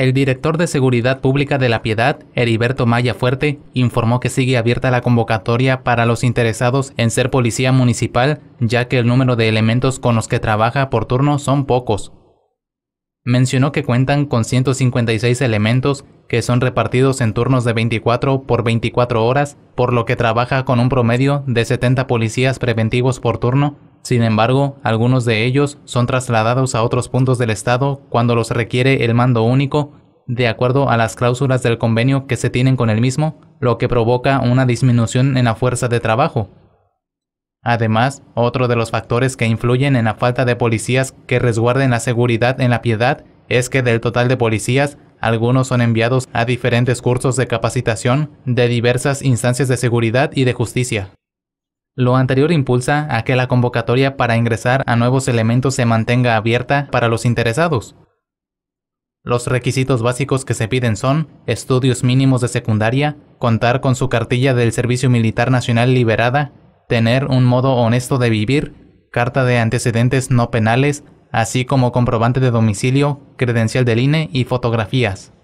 El director de Seguridad Pública de La Piedad, Heriberto Maya Fuerte, informó que sigue abierta la convocatoria para los interesados en ser policía municipal, ya que el número de elementos con los que trabaja por turno son pocos. Mencionó que cuentan con 156 elementos que son repartidos en turnos de 24 por 24 horas, por lo que trabaja con un promedio de 70 policías preventivos por turno sin embargo, algunos de ellos son trasladados a otros puntos del Estado cuando los requiere el mando único, de acuerdo a las cláusulas del convenio que se tienen con el mismo, lo que provoca una disminución en la fuerza de trabajo. Además, otro de los factores que influyen en la falta de policías que resguarden la seguridad en la piedad es que del total de policías, algunos son enviados a diferentes cursos de capacitación de diversas instancias de seguridad y de justicia. Lo anterior impulsa a que la convocatoria para ingresar a nuevos elementos se mantenga abierta para los interesados. Los requisitos básicos que se piden son estudios mínimos de secundaria, contar con su cartilla del Servicio Militar Nacional liberada, tener un modo honesto de vivir, carta de antecedentes no penales, así como comprobante de domicilio, credencial del INE y fotografías.